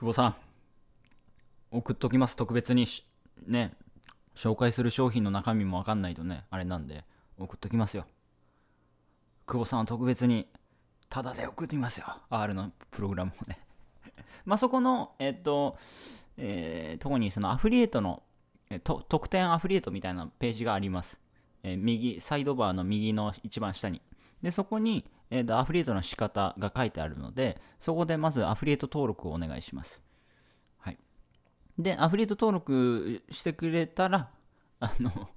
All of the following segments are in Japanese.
久保さん、送っときます、特別にね、紹介する商品の中身もわかんないとね、あれなんで、送っときますよ。久保さんは特別に、ただで送ってみますよ。R のプログラムをね まあ、そこの、えっと、えー、にそのアフリエイトの、えと特典アフリエイトみたいなページがあります。えー、右、サイドバーの右の一番下に。で、そこに、えー、とアフリエイトの仕方が書いてあるので、そこでまずアフリエイト登録をお願いします。はい。で、アフリエイト登録してくれたら、あの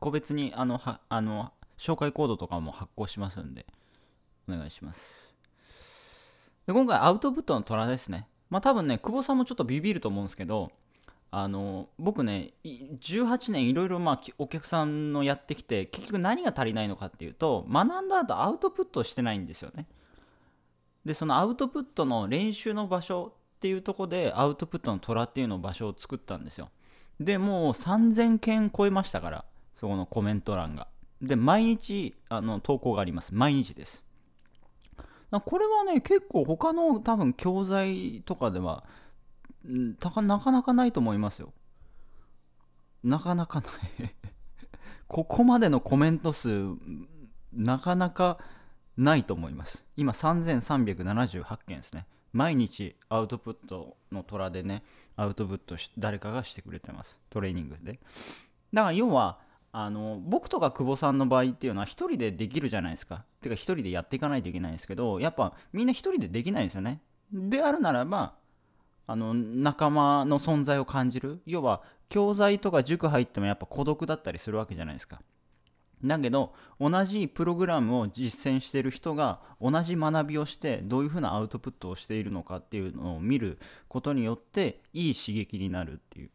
個別にあのはあの紹介コードとかも発行しますんで、お願いします。で今回、アウトプットの虎ですね。まあ多分ね、久保さんもちょっとビビると思うんですけど、あの僕ね18年いろいろまあお客さんのやってきて結局何が足りないのかっていうと学んだ後アウトプットしてないんですよねでそのアウトプットの練習の場所っていうとこでアウトプットの虎っていうの場所を作ったんですよでもう3000件超えましたからそこのコメント欄がで毎日あの投稿があります毎日ですこれはね結構他の多分教材とかではたかなかなかないと思いますよなかなかない ここまでのコメント数なかなかないと思います今3378件ですね毎日アウトプットの虎でねアウトプット誰かがしてくれてますトレーニングでだから要はあの僕とか久保さんの場合っていうのは1人でできるじゃないですかてか1人でやっていかないといけないんですけどやっぱみんな1人でできないんですよねであるならばあの仲間の存在を感じる要は教材とか塾入ってもやっぱ孤独だったりするわけじゃないですかだけど同じプログラムを実践してる人が同じ学びをしてどういうふうなアウトプットをしているのかっていうのを見ることによっていい刺激になるっていう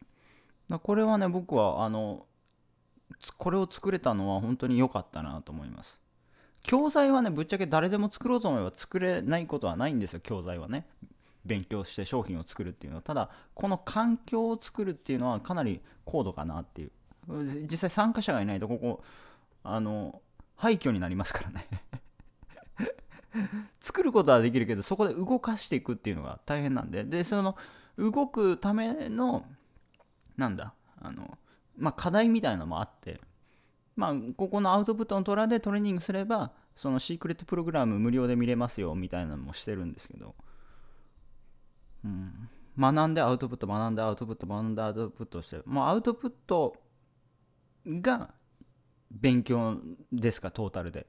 これはね僕はあのこれを作れたのは本当に良かったなと思います教材はねぶっちゃけ誰でも作ろうと思えば作れないことはないんですよ教材はね勉強して商品を作るっていうのはただこの環境を作るっていうのはかなり高度かなっていう実際参加者がいないとここあの廃墟になりますからね 作ることはできるけどそこで動かしていくっていうのが大変なんででその動くためのなんだあのまあ課題みたいなのもあってまあここのアウトプットの虎でトレーニングすればそのシークレットプログラム無料で見れますよみたいなのもしてるんですけどうん、学んでアウトプット学んでアウトプット学んでアウトプットしてるもうアウトプットが勉強ですかトータルで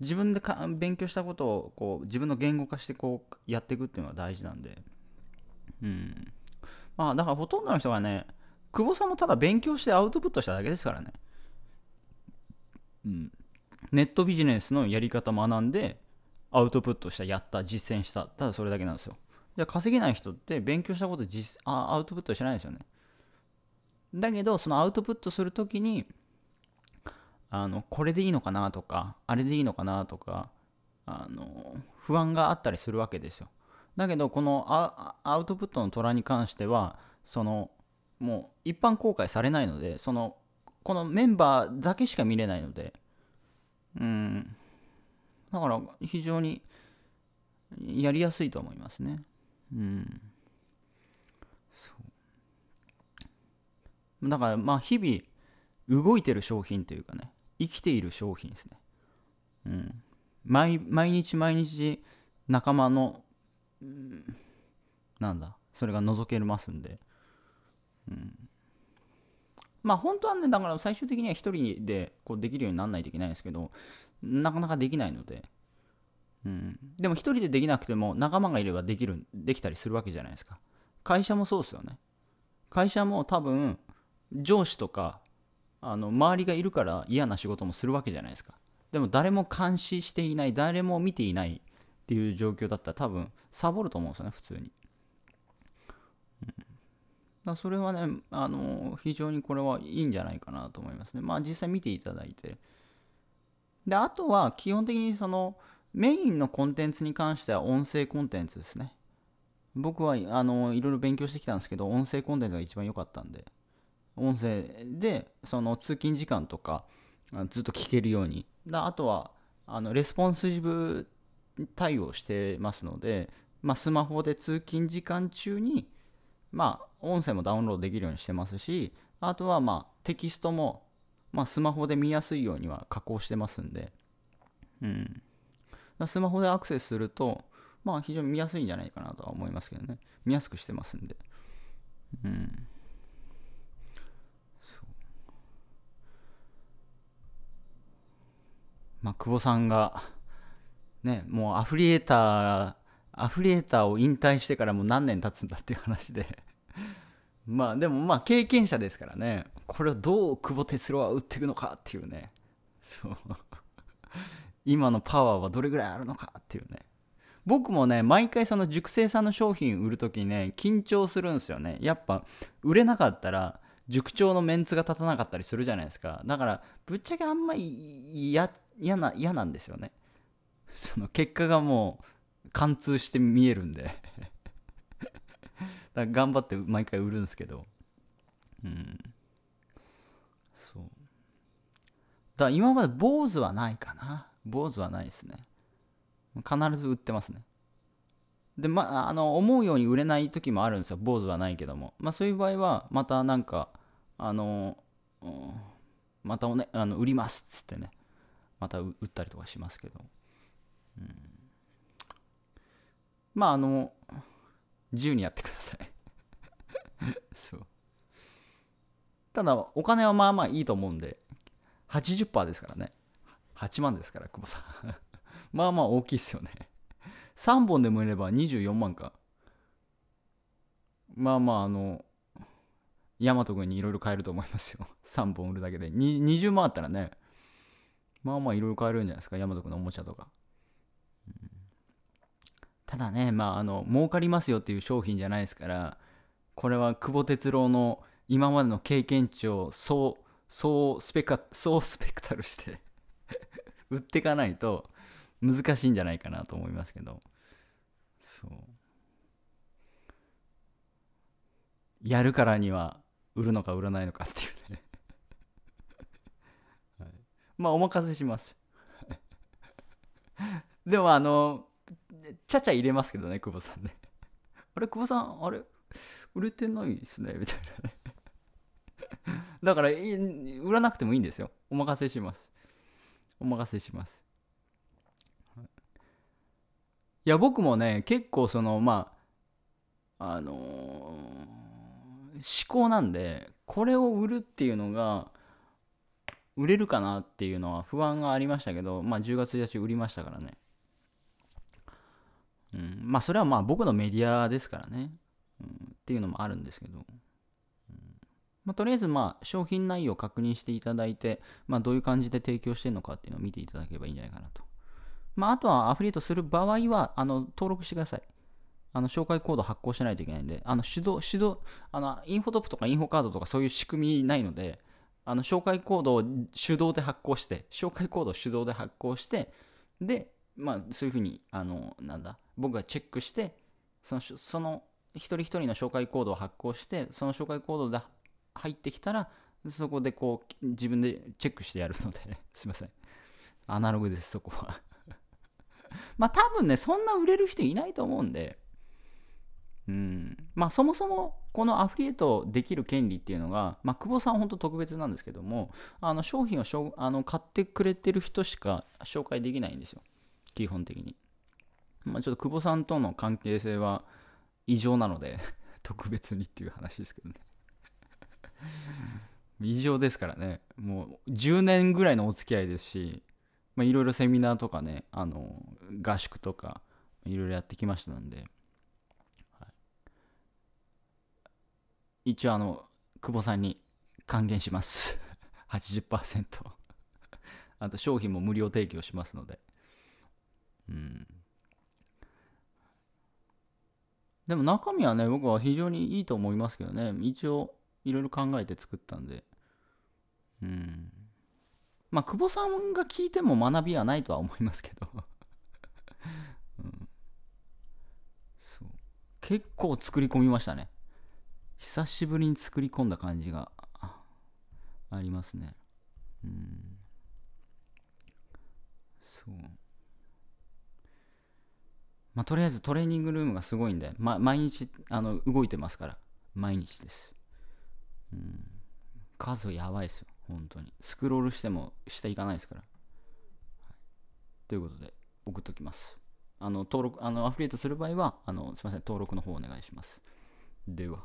自分でか勉強したことをこう自分の言語化してこうやっていくっていうのが大事なんでうんまあだからほとんどの人がね久保さんもただ勉強してアウトプットしただけですからねうんネットビジネスのやり方学んでアウトプットしたやった実践したただそれだけなんですよじゃ稼げない人って勉強したこと実あアウトプットしないですよね。だけど、そのアウトプットするときに、あの、これでいいのかなとか、あれでいいのかなとか、あの、不安があったりするわけですよ。だけど、このアウトプットの虎に関しては、その、もう一般公開されないので、その、このメンバーだけしか見れないので、うん、だから非常にやりやすいと思いますね。うんそうだからまあ日々動いてる商品というかね生きている商品ですねうん毎日毎日仲間の、うん、なんだそれが覗けますんでうんまあ本当はねだから最終的には一人でこうできるようにならないといけないんですけどなかなかできないのでうん、でも一人でできなくても仲間がいればできるできたりするわけじゃないですか会社もそうですよね会社も多分上司とかあの周りがいるから嫌な仕事もするわけじゃないですかでも誰も監視していない誰も見ていないっていう状況だったら多分サボると思うんですよね普通に、うんだそれはね、あの非常にこれはいいんじゃないかなと思いますね。まあ実際見ていただいて。で、あとは基本的にその、メインのコンテンツに関しては音声コンテンツですね。僕はあのいろいろ勉強してきたんですけど、音声コンテンツが一番良かったんで、音声でその通勤時間とかずっと聞けるように。だあとはあのレスポンシブ対応してますので、まあ、スマホで通勤時間中に、まあ、音声もダウンロードできるようにしてますし、あとはまあテキストも、まあ、スマホで見やすいようには加工してますんで、うん。スマホでアクセスすると、まあ非常に見やすいんじゃないかなとは思いますけどね。見やすくしてますんで。うん。まあ、久保さんが、ね、もうアフリエーター、アフリエーターを引退してからもう何年経つんだっていう話でまあでもまあ経験者ですからね、これをどう久保哲郎は打っていくのかっていうね、そう今のパワーはどれぐらいあるのかっていうね僕もね毎回その熟成さんの商品売る時ね緊張するんですよねやっぱ売れなかったら塾長のメンツが立たなかったりするじゃないですかだからぶっちゃけあんまり嫌な嫌なんですよねその結果がもう貫通して見えるんでだから頑張って毎回売るんですけどうんそうだから今まで坊主はないかな坊主はないですね。必ず売ってますね。で、まあ、あの、思うように売れない時もあるんですよ。坊主はないけども。まあ、そういう場合は、またなんか、あの、またおね、あの売りますっつってね、また売ったりとかしますけど。うん、まあ、あの、自由にやってください そう。ただ、お金はまあまあいいと思うんで、80%ですからね。8万ですから、久保さん。まあまあ大きいっすよね。3本でもいれば24万か。まあまあ、あの、大和君にいろいろ買えると思いますよ。3 本売るだけで。20万あったらね、まあまあいろいろ買えるんじゃないですか、大和君のおもちゃとか。うん、ただね、まあ、あの、儲かりますよっていう商品じゃないですから、これは久保哲郎の今までの経験値をそう、スペそうスペクタルして売っていかないと難しいんじゃないかなと思いますけどそうやるからには売るのか売らないのかっていうねはい、まあお任せします でもあのちゃちゃ入れますけどね久保さんねあれ久保さんあれ売れてないですねみたいなねだから売らなくてもいいんですよお任せしますお任せします。いや僕もね結構そのまああのー、思考なんでこれを売るっていうのが売れるかなっていうのは不安がありましたけどまあ10月1日売りましたからね、うん、まあそれはまあ僕のメディアですからね、うん、っていうのもあるんですけどまあ、とりあえずまあ商品内容を確認していただいて、まあ、どういう感じで提供してるのかっていうのを見ていただければいいんじゃないかなと。まあ、あとはアフィリエイトする場合は、あの登録してください。あの紹介コード発行しないといけないんで、あの手動、手動、あのインフォトップとかインフォカードとかそういう仕組みないので、あの紹介コードを手動で発行して、紹介コードを手動で発行して、で、まあ、そういうふうに、あの、なんだ、僕がチェックして、その、その一人一人の紹介コードを発行して、その紹介コードで入ってきたら、そこでこう、自分でチェックしてやるので、ね、すいません。アナログです、そこは まあ多分ね、そんな売れる人いないと思うんで、うん。まあそもそも、このアフリエイトできる権利っていうのが、まあ久保さん本当特別なんですけども、あの商品をしょあの買ってくれてる人しか紹介できないんですよ。基本的に。まあちょっと久保さんとの関係性は異常なので 特別にっていう話ですけどね 異常ですからねもう10年ぐらいのお付き合いですしいろいろセミナーとかねあの合宿とかいろいろやってきましたので、はい、一応あの久保さんに還元します80% あと商品も無料提供しますのでうんでも中身はね僕は非常にいいと思いますけどね一応いろいろ考えて作ったんで、うん。まあ、久保さんが聞いても学びはないとは思いますけど うん、そう結構作り込みましたね。久しぶりに作り込んだ感じがありますね。うん。そう。まあ、とりあえずトレーニングルームがすごいんで、ま、毎日あの動いてますから、毎日です。うん、数やばいですよ、本当に。スクロールしても下行かないですから。はい、ということで、送っときます。あの、登録、あの、アフリエイトする場合は、あの、すみません、登録の方お願いします。では。